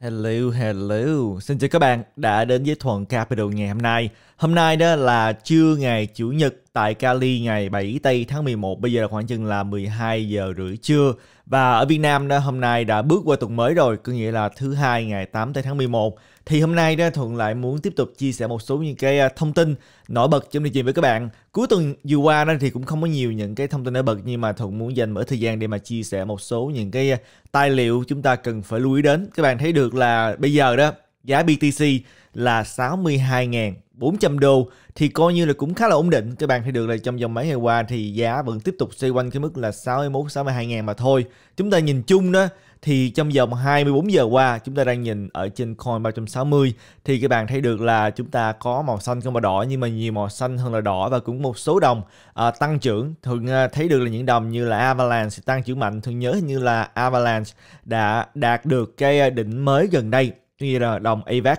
Hello, hello. Xin chào các bạn đã đến với Thuận Capital ngày hôm nay. Hôm nay đó là trưa ngày Chủ nhật tại Cali ngày 7 tây tháng 11. Bây giờ là khoảng chừng là 12 giờ rưỡi trưa. Và ở Việt Nam đó hôm nay đã bước qua tuần mới rồi, có nghĩa là thứ hai ngày 8 tới tháng 11. Thì hôm nay đó Thuận lại muốn tiếp tục chia sẻ một số những cái à, thông tin nổi bật trong chương trình với các bạn. Cuối tuần vừa qua đó thì cũng không có nhiều những cái thông tin nổi bật nhưng mà Thuận muốn dành mở thời gian để mà chia sẻ một số những cái à, tài liệu chúng ta cần phải lưu ý đến. Các bạn thấy được là bây giờ đó giá BTC là 62.400 đô thì coi như là cũng khá là ổn định. Các bạn thấy được là trong vòng mấy ngày qua thì giá vẫn tiếp tục xoay quanh cái mức là 61 62 ngàn mà thôi. Chúng ta nhìn chung đó thì trong vòng 24 giờ qua chúng ta đang nhìn ở trên coin 360 thì các bạn thấy được là chúng ta có màu xanh không màu đỏ nhưng mà nhiều màu xanh hơn là đỏ và cũng một số đồng à, tăng trưởng thường à, thấy được là những đồng như là Avalanche tăng trưởng mạnh thường nhớ như là Avalanche đã đạt được cái à, đỉnh mới gần đây nghĩa là đồng AVAX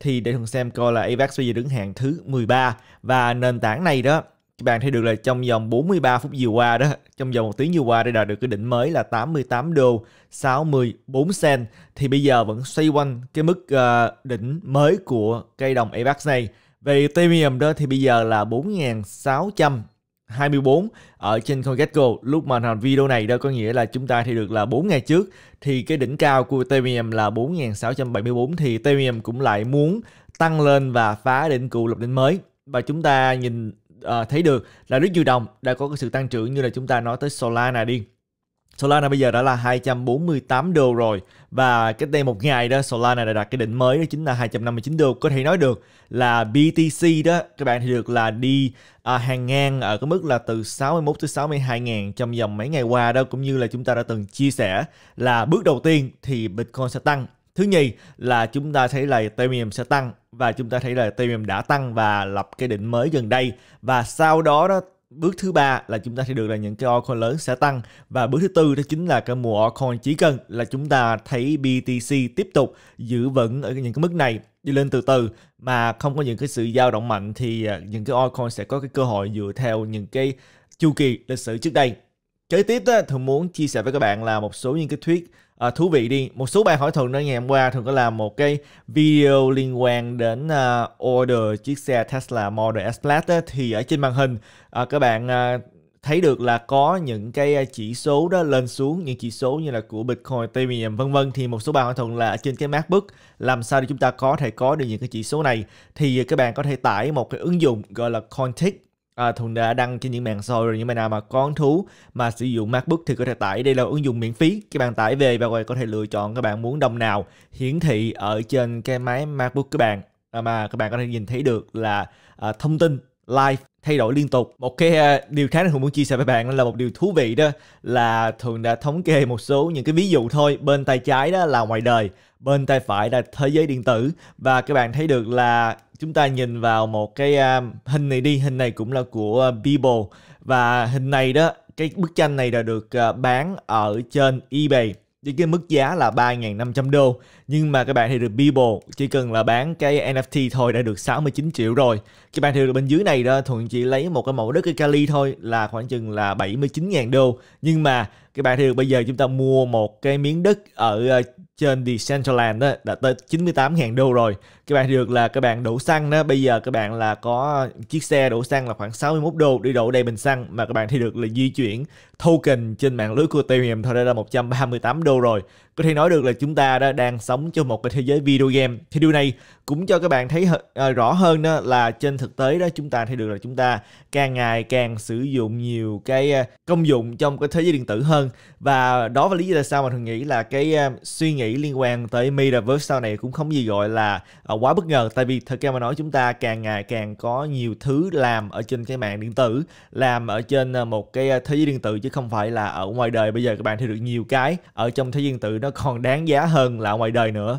thì để thường xem coi là AVAX bây giờ đứng hàng thứ 13 và nền tảng này đó các bạn thấy được là trong vòng 43 phút vừa qua đó, trong vòng một tiếng vừa qua đã đạt được cái đỉnh mới là 88 đô 64 cent thì bây giờ vẫn xoay quanh cái mức uh, đỉnh mới của cây đồng AVAX này. Về Ethereum đó thì bây giờ là 4.600 24 ở trên CoinGecko lúc mà làm video này đó có nghĩa là chúng ta thì được là 4 ngày trước thì cái đỉnh cao của Ethereum là 4.674 thì Ethereum cũng lại muốn tăng lên và phá đỉnh cũ lập đỉnh mới và chúng ta nhìn uh, thấy được là rất nhiều đồng đã có cái sự tăng trưởng như là chúng ta nói tới Solana đi Solana bây giờ đã là 248 đô rồi và cái đây một ngày đó Solana đã đạt cái đỉnh mới đó chính là 259 đô có thể nói được là BTC đó các bạn thì được là đi à, hàng ngang ở cái mức là từ 61 tới 62 ngàn trong vòng mấy ngày qua đó cũng như là chúng ta đã từng chia sẻ là bước đầu tiên thì Bitcoin sẽ tăng Thứ nhì là chúng ta thấy là Ethereum sẽ tăng và chúng ta thấy là Ethereum đã tăng và lập cái đỉnh mới gần đây và sau đó đó bước thứ ba là chúng ta sẽ được là những cái altcoin lớn sẽ tăng và bước thứ tư đó chính là cái mùa altcoin chỉ cần là chúng ta thấy BTC tiếp tục giữ vững ở những cái mức này đi lên từ từ mà không có những cái sự dao động mạnh thì à, những cái altcoin sẽ có cái cơ hội dựa theo những cái chu kỳ lịch sử trước đây. Kế tiếp đó, thường muốn chia sẻ với các bạn là một số những cái thuyết à, thú vị đi một số bạn hỏi thường đó ngày hôm qua thường có làm một cái video liên quan đến uh, order chiếc xe Tesla Model S Plaid thì ở trên màn hình uh, các bạn uh, thấy được là có những cái chỉ số đó lên xuống những chỉ số như là của Bitcoin, Ethereum vân vân thì một số bạn hỏi thuận là trên cái MacBook làm sao để chúng ta có thể có được những cái chỉ số này thì các bạn có thể tải một cái ứng dụng gọi là Cointick À, Thuận đã đăng trên những mạng xã hội rồi những bạn nào mà có hứng thú mà sử dụng MacBook thì có thể tải đây là ứng dụng miễn phí các bạn tải về và rồi có thể lựa chọn các bạn muốn đồng nào hiển thị ở trên cái máy MacBook các bạn à, mà các bạn có thể nhìn thấy được là à, thông tin live thay đổi liên tục một cái à, điều khác thường muốn chia sẻ với bạn là một điều thú vị đó là thường đã thống kê một số những cái ví dụ thôi bên tay trái đó là ngoài đời bên tay phải là thế giới điện tử và các bạn thấy được là chúng ta nhìn vào một cái uh, hình này đi hình này cũng là của uh, à, Bebo và hình này đó cái bức tranh này đã được uh, bán ở trên eBay với cái mức giá là 3.500 đô nhưng mà các bạn thì được Bibo chỉ cần là bán cái NFT thôi đã được 69 triệu rồi các bạn thì được bên dưới này đó Thuận chỉ lấy một cái mẫu đất cái Cali thôi là khoảng chừng là 79.000 đô nhưng mà các bạn thấy được bây giờ chúng ta mua một cái miếng đất ở ờ, trên Decentraland đó đã tới 98.000 đô rồi các bạn thấy được là các bạn đổ xăng đó bây giờ các bạn là có chiếc xe đổ xăng là khoảng 61 đô đi đổ đầy bình xăng mà các bạn thì được là di chuyển token trên mạng lưới của Ethereum thôi đây là 138 đô rồi có thể nói được là chúng ta đã đang sống trong một cái thế giới video game thì điều này cũng cho các bạn thấy ờ, rõ hơn đó là trên thực tế đó chúng ta thấy được là chúng ta càng ngày càng sử dụng nhiều cái ờ, công dụng trong cái thế giới điện tử hơn hơn và đó là lý do tại sao mà thường nghĩ là cái uh, suy nghĩ liên quan tới metaverse sau này cũng không gì gọi là uh, quá bất ngờ tại vì thật ra mà nói chúng ta càng ngày càng có nhiều thứ làm ở trên cái mạng điện tử làm ở trên uh, một cái à, thế giới điện tử chứ không phải là ở ngoài đời bây giờ các bạn thấy được nhiều cái ở trong thế giới điện tử nó còn đáng giá hơn là ngoài đời nữa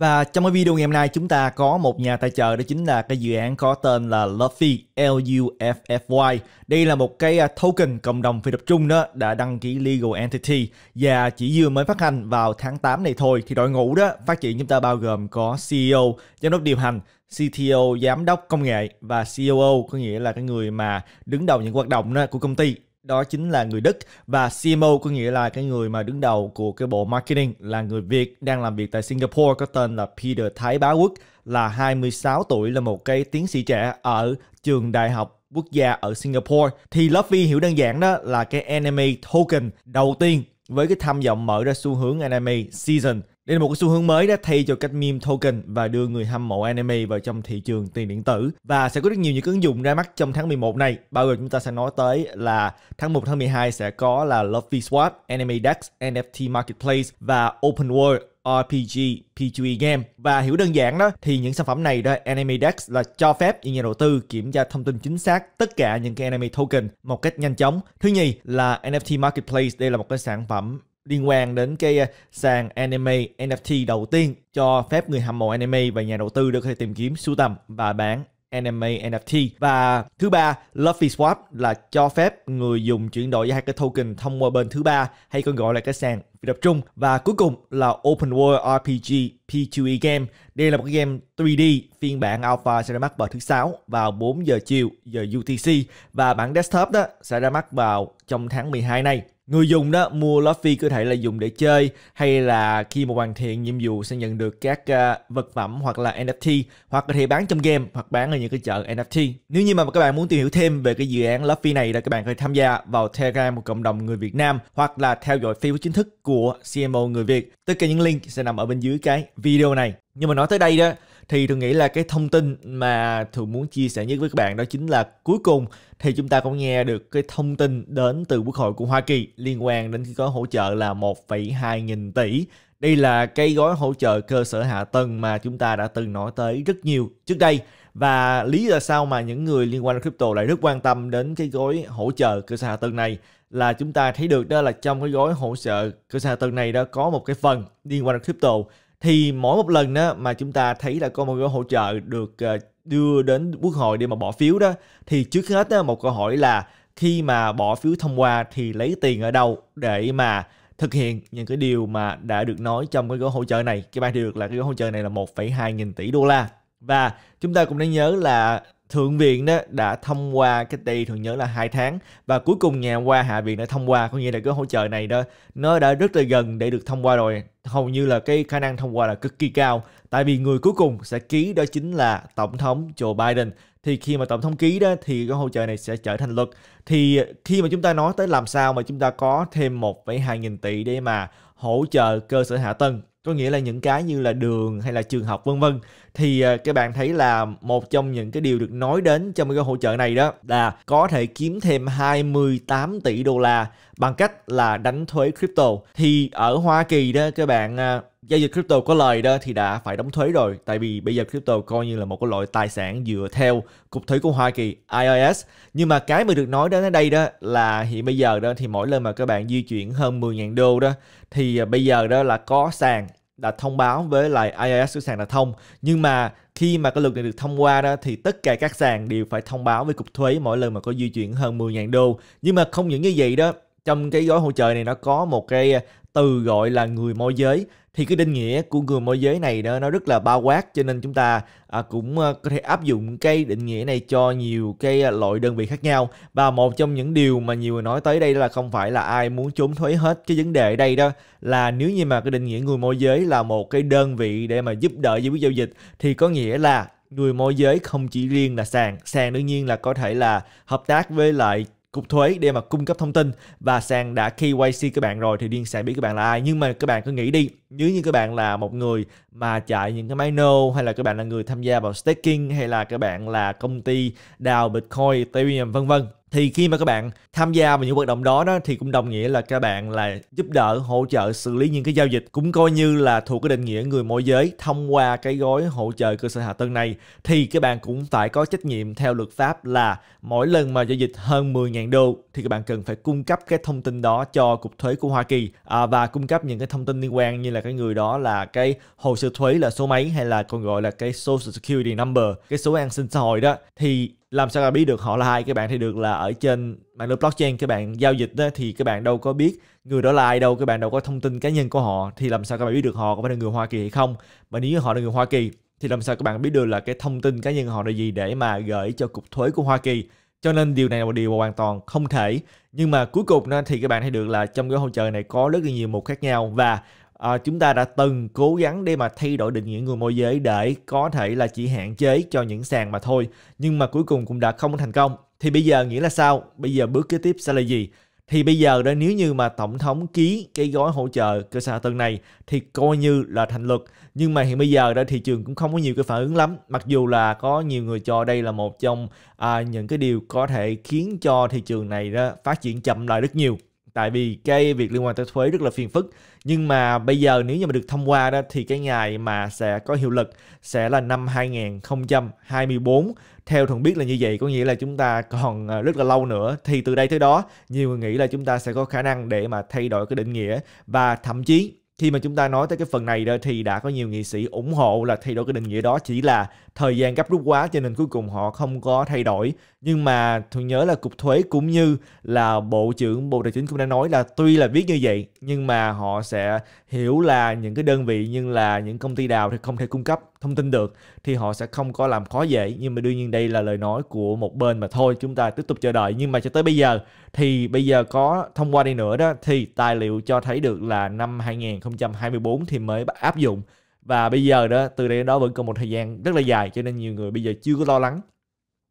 Và trong cái video ngày hôm nay chúng ta có một nhà tài trợ đó chính là cái dự án có tên là Luffy L-U-F-F-Y. Đây là một cái à, token cộng đồng phi tập trung đó đã đăng ký legal entity và chỉ vừa mới phát hành vào tháng 8 này thôi thì đội ngũ đó phát triển chúng ta bao gồm có CEO, giám đốc điều hành, CTO, giám đốc công nghệ và COO e có nghĩa là cái người mà đứng đầu những hoạt động đó của công ty đó chính là người Đức và CMO có nghĩa là cái người mà đứng đầu của cái bộ marketing là người Việt đang làm việc tại Singapore có tên là Peter Thái Bá Quốc là 26 tuổi là một cái tiến sĩ trẻ ở trường đại học quốc gia ở Singapore thì Luffy hiểu đơn giản đó là cái anime token đầu tiên với cái tham vọng mở ra xu hướng anime season đây là một cái xu hướng mới đã thay cho cách meme token và đưa người hâm mộ anime vào trong thị trường tiền điện tử và sẽ có rất nhiều những ứng dụng ra mắt trong tháng 11 này. Bao gồm chúng ta sẽ nói tới là tháng 1 tháng 12 sẽ có là Lovey Swap, Anime Dex, NFT Marketplace và Open World RPG P2E game và hiểu đơn giản đó thì những sản phẩm này đó Anime Dex là cho phép những nhà đầu tư kiểm tra thông tin chính xác tất cả những cái anime token một cách nhanh chóng. Thứ nhì là NFT Marketplace đây là một cái sản phẩm liên quan đến cái ờ, sàn anime NFT đầu tiên cho phép người hâm mộ anime và nhà đầu tư được thể tìm kiếm sưu tầm và bán anime NFT và thứ ba Luffy Swap là cho phép người dùng chuyển đổi hai cái token thông qua bên thứ ba hay còn gọi là cái sàn tập trung và cuối cùng là Open World RPG P2E Game đây là một cái game 3D phiên bản alpha sẽ ra mắt vào thứ sáu vào 4 giờ chiều giờ UTC và bản desktop đó sẽ ra mắt vào trong tháng 12 này Người dùng đó mua Luffy có thể là dùng để chơi hay là khi mà hoàn thiện nhiệm vụ sẽ nhận được các uh, vật phẩm hoặc là NFT hoặc có thể bán trong game hoặc bán ở những cái chợ NFT. Nếu như mà các bạn muốn tìm hiểu thêm về cái dự án Luffy này thì các bạn có thể tham gia vào Telegram một cộng đồng người Việt Nam hoặc là theo dõi Facebook chính thức của CMO người Việt. Tất cả những link sẽ nằm ở bên dưới cái video này nhưng mà nói tới đây đó thì tôi nghĩ là cái thông tin mà tôi muốn chia sẻ nhất với các bạn đó chính là cuối cùng thì chúng ta cũng nghe được cái thông tin đến từ Quốc hội của Hoa Kỳ liên quan đến cái gói hỗ trợ là 1,2 nghìn tỷ. Đây là cái gói hỗ trợ cơ sở hạ tầng mà chúng ta đã từng nói tới rất nhiều trước đây và lý do sao mà những người liên quan đến crypto lại rất quan tâm đến cái gói hỗ trợ cơ sở hạ tầng này là chúng ta thấy được đó là trong cái gói hỗ trợ cơ sở hạ tầng này đó có một cái phần liên quan đến crypto thì mỗi một lần đó mà chúng ta thấy là có một gói hỗ trợ được ờ, đưa đến quốc hội để mà bỏ phiếu đó thì trước hết đó, một câu hỏi là khi mà bỏ phiếu thông qua thì lấy tiền ở đâu để mà thực hiện những cái điều mà đã được nói trong cái gói hỗ trợ này. Cái ba được là cái gói hỗ trợ này là 1,2 nghìn tỷ đô la. Và chúng ta cũng nên nhớ là thượng viện đó đã thông qua cái tỷ thường nhớ là hai tháng và cuối cùng nhà qua hạ viện đã thông qua có nghĩa là cái hỗ trợ này đó nó đã rất là gần để được thông qua rồi hầu như là cái khả năng thông qua là cực kỳ cao tại vì người cuối cùng sẽ ký đó chính là tổng thống Joe Biden thì khi mà tổng thống ký đó thì cái hỗ trợ này sẽ trở thành luật thì khi mà chúng ta nói tới làm sao mà chúng ta có thêm 1,2 nghìn tỷ để mà hỗ trợ cơ sở hạ tầng có nghĩa là những cái như là đường hay là trường học vân vân thì à, các bạn thấy là một trong những cái điều được nói đến trong cái hỗ trợ này đó là có thể kiếm thêm 28 tỷ đô la bằng cách là đánh thuế crypto thì ở Hoa Kỳ đó các bạn à, giao dịch crypto có lời đó thì đã phải đóng thuế rồi tại vì bây giờ crypto coi như là một cái loại tài sản dựa theo cục thuế của Hoa Kỳ IRS nhưng mà cái mà được nói đến ở đây đó là hiện bây giờ đó thì mỗi lần mà các bạn di chuyển hơn 10.000 đô đó thì à, bây giờ đó là có sàn đã thông báo với lại IRS của sàn đã thông nhưng mà khi mà cái luật này được thông qua đó thì tất cả các sàn đều phải thông báo với cục thuế mỗi lần mà có di chuyển hơn 10.000 đô nhưng mà không những như vậy đó trong cái gói hỗ trợ này nó có một cái à, từ gọi là người môi giới thì cái định nghĩa của người môi giới này đó nó rất là bao quát cho nên chúng ta à, cũng ờ, có thể áp dụng cái định nghĩa này cho nhiều cái à, loại đơn vị khác nhau và một trong những điều mà nhiều người nói tới đây là không phải là ai muốn trốn thuế hết cái vấn đề ở đây đó là nếu như mà cái định nghĩa người môi giới là một cái đơn vị để mà giúp đỡ giải quyết giao dịch thì có nghĩa là người môi giới không chỉ riêng là sàn sàn đương nhiên là có thể là hợp tác với lại cục thuế để mà cung cấp thông tin và sàn đã KYC các bạn rồi thì điên sẽ biết các bạn là ai nhưng mà các bạn cứ nghĩ đi nếu như các bạn là một người mà chạy những cái máy nô hay là các bạn là người tham gia vào staking hay là các bạn là công ty đào Bitcoin Ethereum vân vân thì khi mà các bạn tham gia vào những hoạt động đó đó thì cũng đồng nghĩa là các bạn là giúp đỡ hỗ trợ xử lý những cái giao dịch cũng coi như là thuộc cái định nghĩa người môi giới thông qua cái gói hỗ trợ cơ sở hạ tầng này thì các bạn cũng phải có trách nhiệm theo luật pháp là mỗi lần mà giao dịch hơn 10.000 đô thì các bạn cần phải cung cấp cái thông tin đó cho cục thuế của Hoa Kỳ à, và cung cấp những cái thông tin liên quan như là cái người đó là cái hồ sơ thuế là số mấy hay là còn gọi là cái social security number cái số an sinh xã hội đó thì làm sao biết được họ là ai các bạn thì được là ở trên mạng lưới blockchain các bạn giao dịch đó, thì các bạn đâu có biết người đó là ai đâu các bạn đâu có thông tin cá nhân của họ thì làm sao các bạn biết được họ có phải là người Hoa Kỳ hay không Mà nếu như họ là người Hoa Kỳ thì làm sao các bạn biết được là cái thông tin cá nhân họ là gì để mà gửi cho cục thuế của Hoa Kỳ cho nên điều này là một điều hoàn toàn không thể nhưng mà cuối cùng thì các bạn thấy được là trong cái hỗ trợ này có rất là nhiều mục khác nhau và à, chúng ta đã từng cố gắng để mà thay đổi định nghĩa người môi giới để có thể là chỉ hạn chế cho những sàn mà thôi nhưng mà cuối cùng cũng đã không thành công thì bây giờ nghĩa là sao bây giờ bước kế tiếp sẽ là gì thì bây giờ đó nếu như mà tổng thống ký cái gói hỗ trợ cơ sở hạ tầng này thì coi như là thành luật nhưng mà hiện bây giờ đó thị trường cũng không có nhiều cái phản ứng lắm mặc dù là có nhiều người cho đây là một trong à, những cái điều có thể khiến cho thị trường này đó phát triển chậm lại rất nhiều tại vì cái việc liên quan tới thuế rất là phiền phức nhưng mà bây giờ nếu như mà được thông qua đó thì cái ngày mà sẽ có hiệu lực sẽ là năm 2024 theo thuận biết là như vậy có nghĩa là chúng ta còn ờ, rất là lâu nữa thì từ đây tới đó nhiều người nghĩ là chúng ta sẽ có khả năng để mà thay đổi cái định nghĩa và thậm chí khi mà chúng ta nói tới cái phần này đó thì đã có nhiều nghị sĩ ủng hộ là thay đổi cái định nghĩa đó chỉ là thời gian gấp rút quá cho nên cuối cùng họ không có thay đổi nhưng mà tôi nhớ là cục thuế cũng như là bộ trưởng bộ tài chính cũng đã nói là tuy là viết như vậy nhưng mà họ sẽ hiểu là những cái đơn vị nhưng là những công ty đào thì không thể cung cấp thông tin được thì họ sẽ không có làm khó dễ nhưng mà đương nhiên đây là lời nói của một bên mà thôi chúng ta tiếp tục chờ đợi nhưng mà cho tới bây giờ thì bây giờ có thông qua đi nữa đó thì tài liệu cho thấy được là năm 2024 thì mới áp dụng và bây giờ đó từ đây đến đó vẫn còn một thời gian rất là dài cho nên nhiều người bây giờ chưa có lo lắng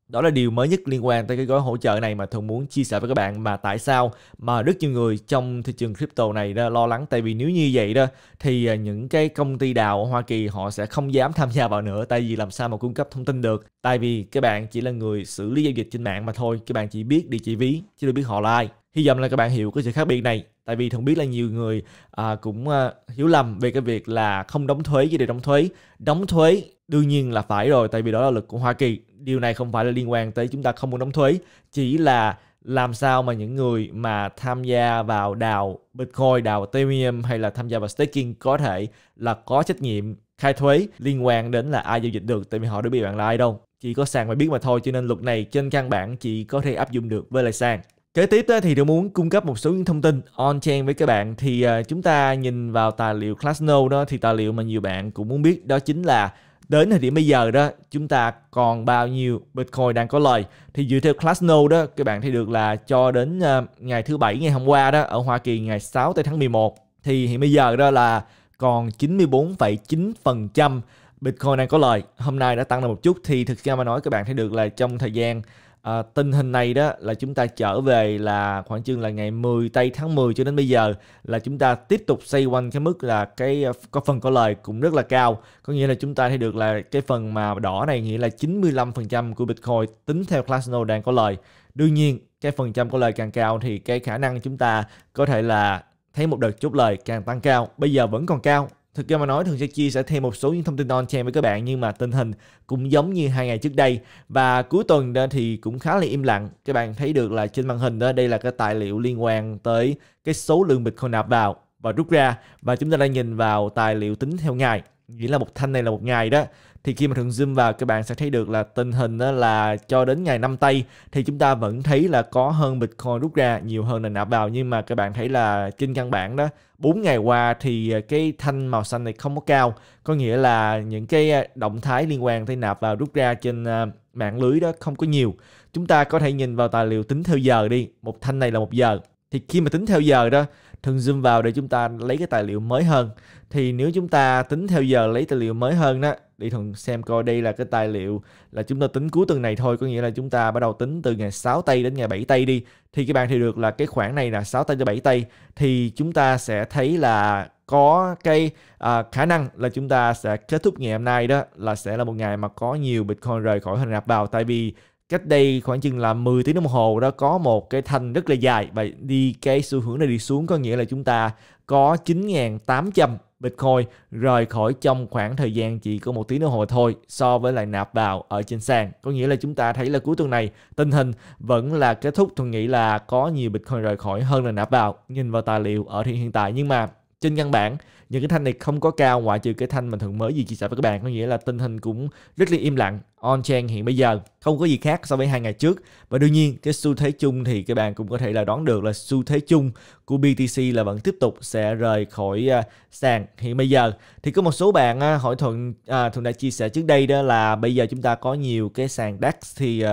đó là điều mới nhất liên quan tới cái gói hỗ trợ này mà thường muốn chia sẻ với các bạn mà tại sao mà rất nhiều người trong thị trường crypto này đó lo lắng tại vì nếu như vậy đó thì à, những cái công ty đào ở Hoa Kỳ họ sẽ không dám tham gia vào nữa tại vì làm sao mà cung cấp thông tin được tại vì các bạn chỉ là người xử lý giao dịch trên mạng mà thôi các bạn chỉ biết địa chỉ ví chứ đâu biết họ là ai hy vọng là các bạn hiểu cái sự khác biệt này tại vì thường biết là nhiều người à, cũng à, hiểu lầm về cái việc là không đóng thuế gì để đóng thuế đóng thuế đương nhiên là phải rồi tại vì đó là luật của Hoa Kỳ điều này không phải là liên quan tới chúng ta không muốn đóng thuế chỉ là làm sao mà những người mà tham gia vào đào Bitcoin, đào Ethereum hay là tham gia vào staking có thể là có trách nhiệm khai thuế liên quan đến là ai giao dịch được tại vì họ đã bị bạn là ai đâu chỉ có sàn mới biết mà thôi cho nên luật này trên căn bản chỉ có thể áp dụng được với lại sàn Kế tiếp thì tôi muốn cung cấp một số những thông tin on-chain với các bạn thì à, chúng ta nhìn vào tài liệu Glassnode đó thì tài liệu mà nhiều bạn cũng muốn biết đó chính là đến thời điểm bây giờ đó chúng ta còn bao nhiêu Bitcoin đang có lời thì dựa theo Glassnode đó các bạn thấy được là cho đến à, ngày thứ bảy ngày hôm qua đó ở Hoa Kỳ ngày 6 tới tháng 11 thì hiện bây giờ đó là còn 94,9% Bitcoin đang có lời hôm nay đã tăng lên một chút thì thực ra mà nói các bạn thấy được là trong thời gian à, tình hình này đó là chúng ta trở về là khoảng chừng là ngày 10 tây tháng 10 cho đến bây giờ là chúng ta tiếp tục xoay quanh cái mức là cái ờ, có phần có lời cũng rất là cao có nghĩa là chúng ta thấy được là cái phần mà đỏ này nghĩa là 95% của Bitcoin tính theo Classnode đang có lời đương nhiên cái phần trăm có lời càng cao thì cái khả năng chúng ta có thể là thấy một đợt chốt lời càng tăng cao bây giờ vẫn còn cao Thực ra mà nói thường sẽ chia sẻ thêm một số những thông tin non chain với các bạn nhưng mà tình hình cũng giống như hai ngày trước đây và cuối tuần đó thì cũng khá là im lặng. Các bạn thấy được là trên màn hình đó đây là cái tài liệu liên quan tới cái số lượng Bitcoin nạp vào và rút ra và chúng ta đang nhìn vào tài liệu tính theo ngày nghĩa là một thanh này là một ngày đó thì khi mà thường zoom vào các bạn sẽ thấy được là tình hình đó là cho đến ngày năm tây thì chúng ta vẫn thấy là có hơn bitcoin rút ra nhiều hơn là nạp vào nhưng mà các bạn thấy là trên căn bản đó 4 ngày qua thì à, cái thanh màu xanh này không có cao có nghĩa là những cái à, động thái liên quan tới nạp vào rút ra trên à, mạng lưới đó không có nhiều chúng ta có thể nhìn vào tài liệu tính theo giờ đi một thanh này là một giờ thì khi mà tính theo giờ đó thường zoom vào để chúng ta lấy cái tài liệu mới hơn thì nếu chúng ta tính theo giờ lấy tài liệu mới hơn đó đi thường xem coi đây là cái tài liệu là chúng ta tính cuối tuần này thôi có nghĩa là chúng ta bắt đầu tính từ ngày 6 tây đến ngày 7 tây đi thì các bạn thì được là cái khoảng này là 6 tây cho 7 tây thì chúng ta sẽ thấy là có cái à, khả năng là chúng ta sẽ kết thúc ngày hôm nay đó là sẽ là một ngày mà có nhiều Bitcoin rời khỏi hình rạp vào tại vì cách đây khoảng chừng là 10 tiếng đồng hồ đó có một cái thanh rất là dài và đi cái xu hướng này đi xuống có nghĩa là chúng ta có 9.800 Bitcoin rời khỏi trong khoảng thời gian chỉ có một tiếng đồng hồ thôi so với lại nạp vào ở trên sàn. Có nghĩa là chúng ta thấy là cuối tuần này tình hình vẫn là kết thúc. Tôi nghĩ là có nhiều Bitcoin rời khỏi hơn là nạp vào nhìn vào tài liệu ở hiện tại nhưng mà trên căn bản những cái thanh này không có cao ngoại trừ cái thanh mình thường mới gì chia sẻ với các bạn có nghĩa là tình hình cũng rất là im lặng on chain hiện bây giờ không có gì khác so với hai ngày trước và đương nhiên cái xu thế chung thì các bạn cũng có thể là đoán được là xu thế chung của BTC là vẫn tiếp tục sẽ rời khỏi uh, sàn hiện bây giờ thì có một số bạn uh, hỏi thuận uh, thuận đã chia sẻ trước đây đó là bây giờ chúng ta có nhiều cái sàn DAX thì uh,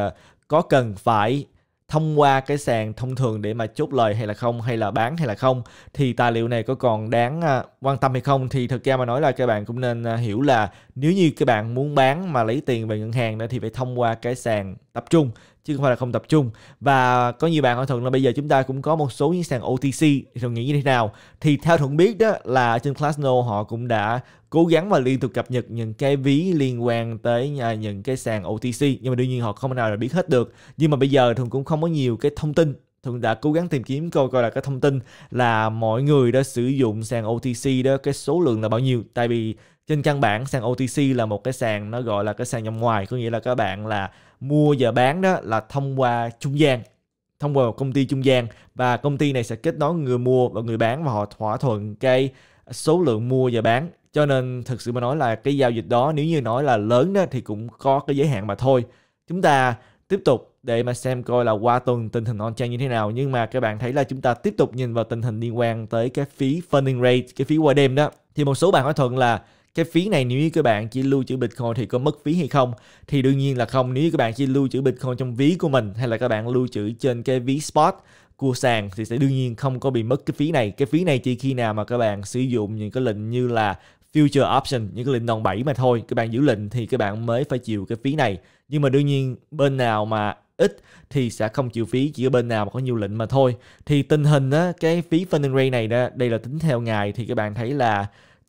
có cần phải thông qua cái sàn thông thường để mà chốt lời hay là không hay là bán hay là không thì tài liệu này có còn đáng à, quan tâm hay không thì thực ra mà nói là các bạn cũng nên à, hiểu là nếu như các bạn muốn bán mà lấy tiền về ngân hàng nữa thì phải thông qua cái sàn tập trung chứ không phải là không tập trung và có nhiều bạn hỏi thuận là bây giờ chúng ta cũng có một số những sàn OTC thì thuận nghĩ như thế nào thì theo thuận biết đó là trên Classno họ cũng đã cố gắng và liên tục cập nhật những cái ví liên quan tới à, những cái sàn OTC nhưng mà đương nhiên họ không nào là biết hết được nhưng mà bây giờ thường cũng không có nhiều cái thông tin thường đã cố gắng tìm kiếm coi coi là cái thông tin là mọi người đã sử dụng sàn OTC đó cái số lượng là bao nhiêu tại vì trên căn bản sàn OTC là một cái sàn nó gọi là cái sàn nhầm ngoài có nghĩa là các bạn là mua và bán đó là thông qua trung gian thông qua một công ty trung gian và công ty này sẽ kết nối người mua và người bán và họ thỏa thuận cái số lượng mua và bán cho nên thực sự mà nói là cái giao dịch đó nếu như nói là lớn đó thì cũng có cái giới hạn mà thôi chúng ta tiếp tục để mà xem coi là qua tuần tình hình on chain như thế nào nhưng mà các bạn thấy là chúng ta tiếp tục nhìn vào tình hình liên quan tới cái phí funding rate cái phí qua đêm đó thì một số bạn hỏi thuận là cái phí này nếu như các bạn chỉ lưu trữ Bitcoin thì có mất phí hay không? Thì đương nhiên là không. Nếu như các bạn chỉ lưu trữ Bitcoin trong ví của mình hay là các bạn lưu trữ trên cái ví spot của sàn thì sẽ đương nhiên không có bị mất cái phí này. Cái phí này chỉ khi nào mà các bạn sử dụng những cái lệnh như là future option những cái lệnh đòn 7 mà thôi các bạn giữ lệnh thì các bạn mới phải chịu cái phí này nhưng mà đương nhiên bên nào mà ít thì sẽ không chịu phí chỉ ở bên nào mà có nhiều lệnh mà thôi thì tình hình á cái phí funding rate này đó đây là tính theo ngày thì các bạn thấy là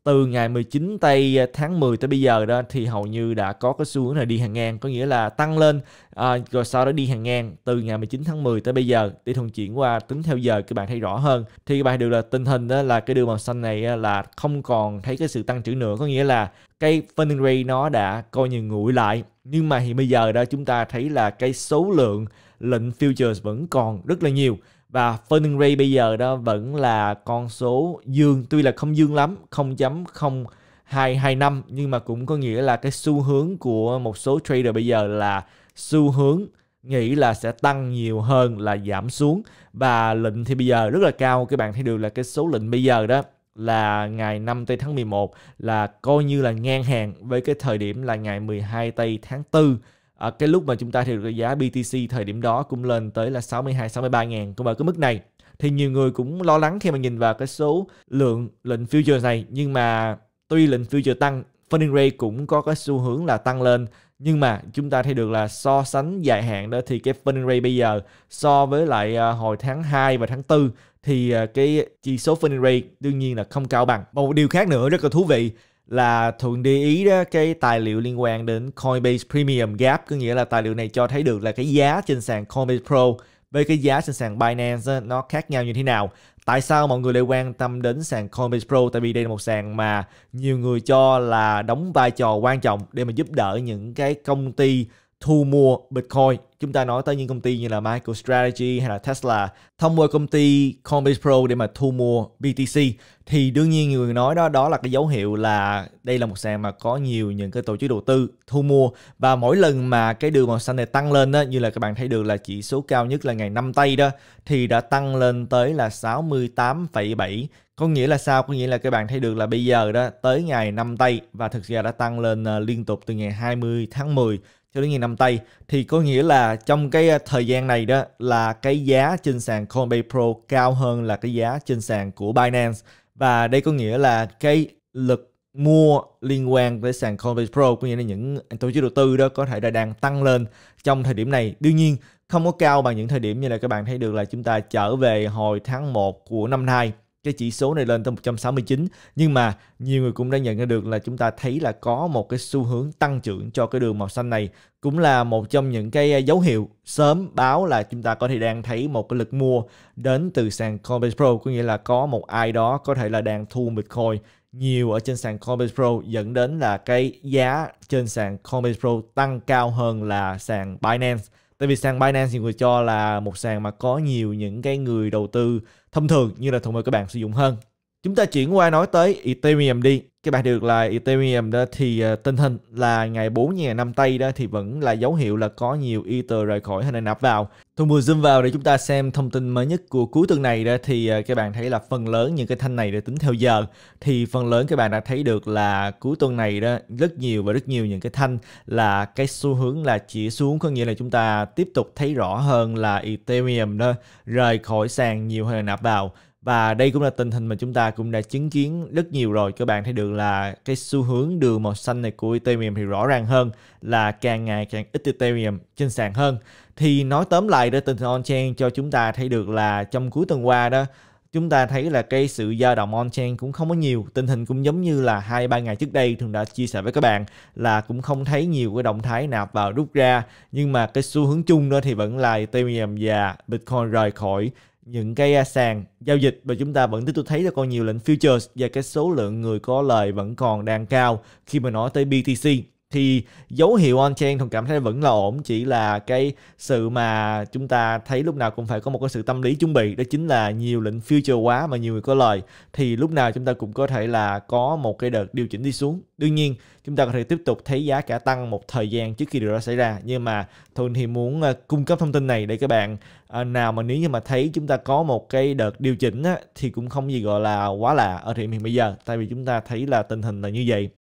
từ ngày 19 tây à, tháng 10 tới bây giờ đó thì hầu như đã có cái xu hướng là đi hàng ngang có nghĩa là tăng lên à, rồi sau đó đi hàng ngang từ ngày 19 tháng 10 tới bây giờ thì thuận chuyển qua tính theo giờ các bạn thấy rõ hơn thì các bạn được là tình hình đó là cái đường màu xanh này à, là không còn thấy cái sự tăng trưởng nữa có nghĩa là cái funding rate nó đã coi như nguội lại nhưng mà hiện bây giờ đó chúng ta thấy là cái số lượng lệnh futures vẫn còn rất là nhiều và funding rate bây giờ đó vẫn là con số dương tuy là không dương lắm 0.0225 nhưng mà cũng có nghĩa là cái xu hướng của một số trader bây giờ là xu hướng nghĩ là sẽ tăng nhiều hơn là giảm xuống và lệnh thì bây giờ rất là cao các bạn thấy được là cái số lệnh bây giờ đó là ngày 5 tây tháng 11 là coi như là ngang hàng với cái thời điểm là ngày 12 tây tháng 4 à, cái lúc mà chúng ta thì giá BTC thời điểm đó cũng lên tới là 62 63 ngàn cũng ở cái mức này thì nhiều người cũng lo lắng khi mà nhìn vào cái số lượng lệnh future này nhưng mà tuy lệnh future tăng funding rate cũng có cái xu hướng là tăng lên nhưng mà chúng ta thấy được là so sánh dài hạn đó thì cái funding rate bây giờ so với lại à, hồi tháng 2 và tháng 4 thì à, cái chỉ số funding rate đương nhiên là không cao bằng. Một điều khác nữa rất là thú vị là thuận để ý đó cái tài liệu liên quan đến Coinbase Premium Gap có nghĩa là tài liệu này cho thấy được là cái giá trên sàn Coinbase Pro với cái giá trên sàn Binance đó, nó khác nhau như thế nào tại sao mọi người lại quan tâm đến sàn Coinbase Pro tại vì đây là một sàn mà nhiều người cho là đóng vai trò quan trọng để mà giúp đỡ những cái công ty thu mua Bitcoin. Chúng ta nói tới những công ty như là MicroStrategy hay là Tesla thông qua công ty Coinbase Pro để mà thu mua BTC thì đương nhiên người nói đó đó là cái dấu hiệu là đây là một sàn mà có nhiều những cái tổ chức đầu tư thu mua và mỗi lần mà cái đường màu xanh này tăng lên đó như là các bạn thấy được là chỉ số cao nhất là ngày năm tây đó thì đã tăng lên tới là 68,7 có nghĩa là sao? Có nghĩa là các bạn thấy được là bây giờ đó tới ngày 5 Tây và thực ra đã tăng lên ờ, liên tục từ ngày 20 tháng 10 cho đến ngày năm tây thì có nghĩa là trong cái ờ, thời gian này đó là cái giá trên sàn Coinbase Pro cao hơn là cái giá trên sàn của Binance và đây có nghĩa là cái lực mua liên quan tới sàn Coinbase Pro có nghĩa là những tổ chức đầu tư đó có thể là đang tăng lên trong thời điểm này. Đương nhiên không có cao bằng những thời điểm như là các bạn thấy được là chúng ta trở về hồi tháng 1 của năm nay cái chỉ số này lên tới 169 nhưng mà nhiều người cũng đã nhận ra được là chúng ta thấy là có một cái xu hướng tăng trưởng cho cái đường màu xanh này cũng là một trong những cái à, dấu hiệu sớm báo là chúng ta có thể đang thấy một cái lực mua đến từ sàn Coinbase Pro có nghĩa là có một ai đó có thể là đang thu Bitcoin nhiều ở trên sàn Coinbase Pro dẫn đến là cái giá trên sàn Coinbase Pro tăng cao hơn là sàn Binance tại vì sàn Binance thì người cho là một sàn mà có nhiều những cái người đầu tư thông thường như là thường mời các bạn sử dụng hơn chúng ta chuyển qua nói tới Ethereum đi cái bài được là Ethereum đó thì ờ, tình hình là ngày 4 ngày năm tây đó thì vẫn là dấu hiệu là có nhiều Ether rời khỏi hay là nạp vào. Tôi vừa zoom vào để chúng ta xem thông tin mới nhất của cuối tuần này đó thì ờ, các bạn thấy là phần lớn những cái thanh này để tính theo giờ thì phần lớn các bạn đã thấy được là cuối tuần này đó rất nhiều và rất nhiều những cái thanh là cái xu hướng là chỉ xuống có nghĩa là chúng ta tiếp tục thấy rõ hơn là Ethereum đó rời khỏi sàn nhiều hơn là nạp vào và đây cũng là tình hình mà chúng ta cũng đã chứng kiến rất nhiều rồi các bạn thấy được là cái xu hướng đường màu xanh này của Ethereum thì rõ ràng hơn là càng ngày càng ít Ethereum trên sàn hơn thì nói tóm lại để tình hình on-chain cho chúng ta thấy được là trong cuối tuần qua đó chúng ta thấy là cái sự dao động on-chain cũng không có nhiều tình hình cũng giống như là hai ba ngày trước đây thường đã chia sẻ với các bạn là cũng không thấy nhiều cái động thái nạp vào rút ra nhưng mà cái xu hướng chung đó thì vẫn là Ethereum và Bitcoin rời khỏi những cái sàn giao dịch và chúng ta vẫn tiếp tục thấy là còn nhiều lệnh futures và cái số lượng người có lời vẫn còn đang cao khi mà nói tới BTC thì dấu hiệu on chain thông cảm thấy vẫn là ổn chỉ là cái sự mà chúng ta thấy lúc nào cũng phải có một cái sự tâm lý chuẩn bị đó chính là nhiều lệnh future quá mà nhiều người có lời thì lúc nào chúng ta cũng có thể là có một cái đợt điều chỉnh đi xuống đương nhiên chúng ta có thể tiếp tục thấy giá cả tăng một thời gian trước khi điều đó xảy ra nhưng mà thuận thì muốn à, cung cấp thông tin này để các bạn à, nào mà nếu như mà thấy chúng ta có một cái đợt điều chỉnh á, thì cũng không gì gọi là quá lạ ở thời điểm hiện bây giờ tại vì chúng ta thấy là tình hình là như vậy